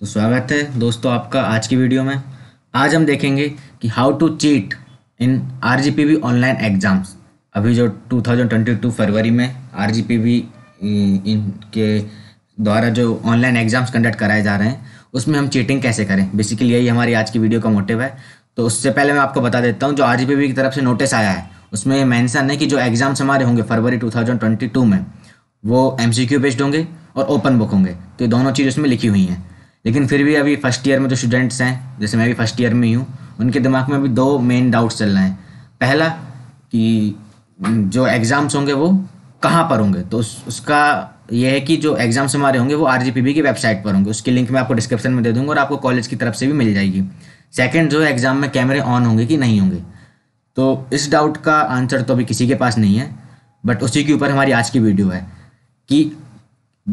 तो स्वागत है दोस्तों आपका आज की वीडियो में आज हम देखेंगे कि how to cheat in our online exams अभी जो 2022 फरवरी में आर इनके द्वारा जो ऑनलाइन एग्ज़ाम्स कंडक्ट कराए जा रहे हैं उसमें हम चीटिंग कैसे करें बेसिकली यही हमारी आज की वीडियो का मोटिव है तो उससे पहले मैं आपको बता देता हूँ जो आर की तरफ से नोटिस आया है उसमें मैंसन है कि जो एग्ज़ाम्स हमारे होंगे फरवरी टू में वो एम बेस्ड होंगे और ओपन बुक होंगे तो ये दोनों चीज़ उसमें लिखी हुई हैं लेकिन फिर भी अभी फर्स्ट ईयर में जो स्टूडेंट्स हैं जैसे मैं भी फर्स्ट ईयर में ही हूँ उनके दिमाग में अभी दो मेन डाउट्स चल रहे हैं पहला कि जो एग्ज़ाम्स होंगे वो कहाँ पर होंगे तो उस, उसका यह है कि जो एग्ज़ाम्स हमारे होंगे वो आर की वेबसाइट पर होंगे उसकी लिंक मैं आपको डिस्क्रिप्शन में दे दूँगा और आपको कॉलेज की तरफ से भी मिल जाएगी सेकेंड जो एग्ज़ाम में कैमरे ऑन होंगे कि नहीं होंगे तो इस डाउट का आंसर तो अभी किसी के पास नहीं है बट उसी के ऊपर हमारी आज की वीडियो है कि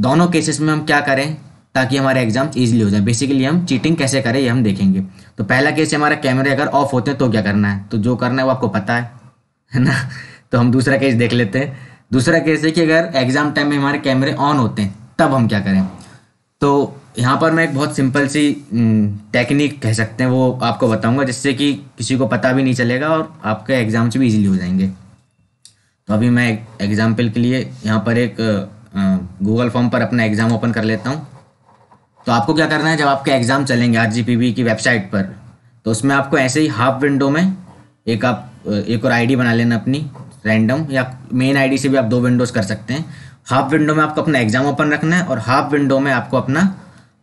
दोनों केसेस में हम क्या करें ताकि हमारे एग्जाम ईजिली हो जाए बेसिकली हम चीटिंग कैसे करें ये हम देखेंगे तो पहला केस हमारा कैमरे अगर ऑफ होते हैं तो क्या करना है तो जो करना है वो आपको पता है है ना तो हम दूसरा केस देख लेते हैं दूसरा केस है कि अगर एग्जाम टाइम में हमारे कैमरे ऑन होते हैं तब हम क्या करें तो यहाँ पर मैं एक बहुत सिंपल सी टेक्निक कह सकते हैं वो आपको बताऊंगा जिससे कि किसी को पता भी नहीं चलेगा और आपके एग्ज़ाम्स भी इजीली हो जाएंगे तो अभी मैं एग्ज़ाम्पल के लिए यहाँ पर एक गूगल फॉर्म पर अपना एग्ज़ाम ओपन कर लेता हूँ तो आपको क्या करना है जब आपके एग्ज़ाम चलेंगे आर की वेबसाइट पर तो उसमें आपको ऐसे ही हाफ विंडो में एक आप एक और आईडी बना लेना अपनी रैंडम या मेन आईडी से भी आप दो विंडोज़ कर सकते हैं हाफ विंडो में आपको अपना एग्ज़ाम ओपन रखना है और हाफ विंडो में आपको अपना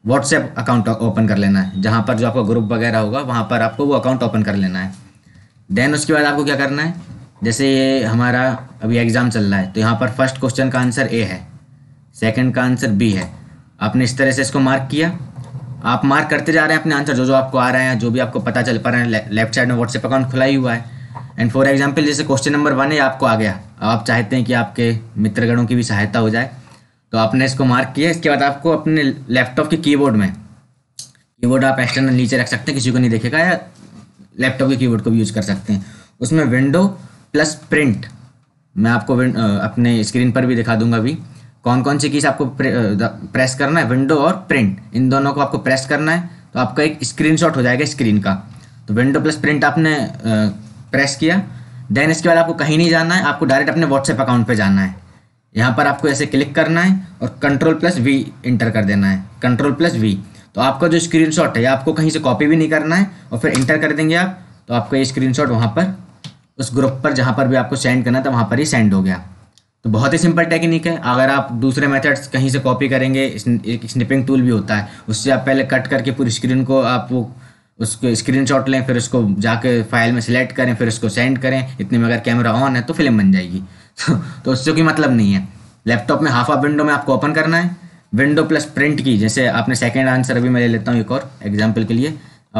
व्हाट्सएप अकाउंट ओपन कर लेना है जहाँ पर जो आपका ग्रुप वगैरह होगा वहाँ पर आपको वो अकाउंट ओपन कर लेना है देन उसके बाद आपको क्या करना है जैसे ये हमारा अभी एग्ज़ाम चल रहा है तो यहाँ पर फर्स्ट क्वेश्चन का आंसर ए है सेकंड का आंसर बी है आपने इस तरह से इसको मार्क किया आप मार्क करते जा रहे हैं अपने आंसर जो जो आपको आ रहा है जो भी आपको पता चल पा रहा है लेफ्ट साइड में व्हाट्सएप अकाउंट खुला ही हुआ है एंड फॉर एग्जाम्पल जैसे क्वेश्चन नंबर वन है आपको आ गया आप चाहते हैं कि आपके मित्रगणों की भी सहायता हो जाए तो आपने इसको मार्क किया इसके बाद आपको अपने लैपटॉप के कीबोर्ड में कीबोर्ड आप एक्सटर्नल नीचे रख सकते हैं किसी को नहीं देखेगा या लैपटॉप के कीबोर्ड को भी यूज़ कर सकते हैं उसमें विंडो प्लस प्रिंट मैं आपको अपने स्क्रीन पर भी दिखा दूंगा अभी कौन कौन सी कीज आपको प्रेस करना है विंडो और प्रिंट इन दोनों को आपको प्रेस करना है तो आपका एक स्क्रीनशॉट हो जाएगा स्क्रीन का तो विंडो प्लस प्रिंट आपने प्रेस किया देन इसके बाद आपको कहीं नहीं जाना है आपको डायरेक्ट अपने व्हाट्सएप अकाउंट पे जाना है यहाँ पर आपको ऐसे क्लिक करना है और कंट्रोल प्लस वी इंटर कर देना है कंट्रोल प्लस वी तो आपका जो स्क्रीनशॉट है आपको कहीं से कॉपी भी नहीं करना है और फिर इंटर कर देंगे आप तो आपका ये स्क्रीन वहाँ पर उस ग्रुप पर जहाँ पर भी आपको सेंड करना था वहाँ पर ही सेंड हो गया तो बहुत ही सिंपल टेक्निक है अगर आप दूसरे मेथड्स कहीं से कॉपी करेंगे एक स्निपिंग टूल भी होता है उससे आप पहले कट करके पूरी स्क्रीन को आप वो उसको स्क्रीन शॉट लें फिर उसको जाके फाइल में सिलेक्ट करें फिर उसको सेंड करें इतने में अगर कैमरा ऑन है तो फिल्म बन जाएगी तो, तो उससे कोई मतलब नहीं है लैपटॉप में हाफ ऑफ विंडो में आपको ओपन करना है विंडो प्लस प्रिंट की जैसे आपने सेकेंड आंसर अभी मैं ले लेता हूँ एक और एग्जाम्पल के लिए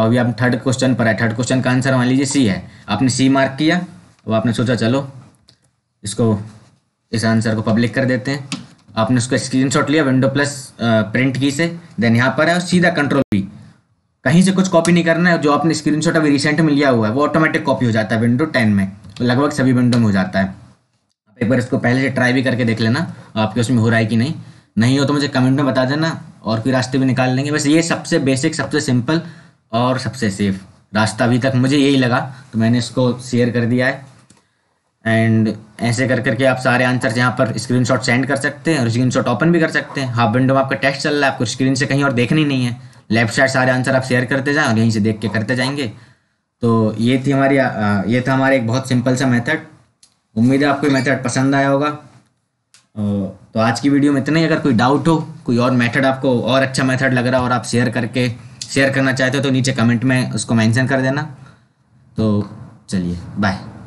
अभी आप थर्ड क्वेश्चन पर है थर्ड क्वेश्चन का आंसर मान लीजिए सी है आपने सी मार्क किया वो आपने सोचा चलो इसको इस आंसर को पब्लिक कर देते हैं आपने उसका शॉट लिया विंडो प्लस प्रिंट की से देन यहाँ पर है सीधा कंट्रोल भी कहीं से कुछ कॉपी नहीं करना है जो आपने शॉट अभी रिसेंट में लिया हुआ है वो ऑटोमेटिक कॉपी हो जाता है विंडो टेन में तो लगभग सभी विंडो में हो जाता है आप एक बार इसको पहले से ट्राई भी करके देख लेना आपके उसमें हो रहा है कि नहीं नहीं हो तो मुझे कमेंट में बता देना और कोई रास्ते भी निकाल लेंगे बस ये सबसे बेसिक सबसे सिंपल और सबसे सेफ रास्ता अभी तक मुझे यही लगा तो मैंने इसको शेयर कर दिया है एंड ऐसे कर करके आप सारे आंसर यहाँ पर शॉट सेंड कर सकते हैं और शॉट ओपन भी कर सकते हैं हाफ विंडो में आपका टेस्ट चल रहा है आपको स्क्रीन से कहीं और देखना ही नहीं है लेफ्ट साइड सारे आंसर आप शेयर करते जाएं और यहीं से देख के करते जाएंगे तो ये थी हमारी ये था हमारा एक बहुत सिंपल सा मेथड उम्मीद है आपको मेथड पसंद आया होगा तो आज की वीडियो में इतना ही अगर कोई डाउट हो कोई और मेथड आपको और अच्छा मेथड लग रहा हो और आप शेयर करके शेयर करना चाहते हो तो नीचे कमेंट में उसको मैंशन कर देना तो चलिए बाय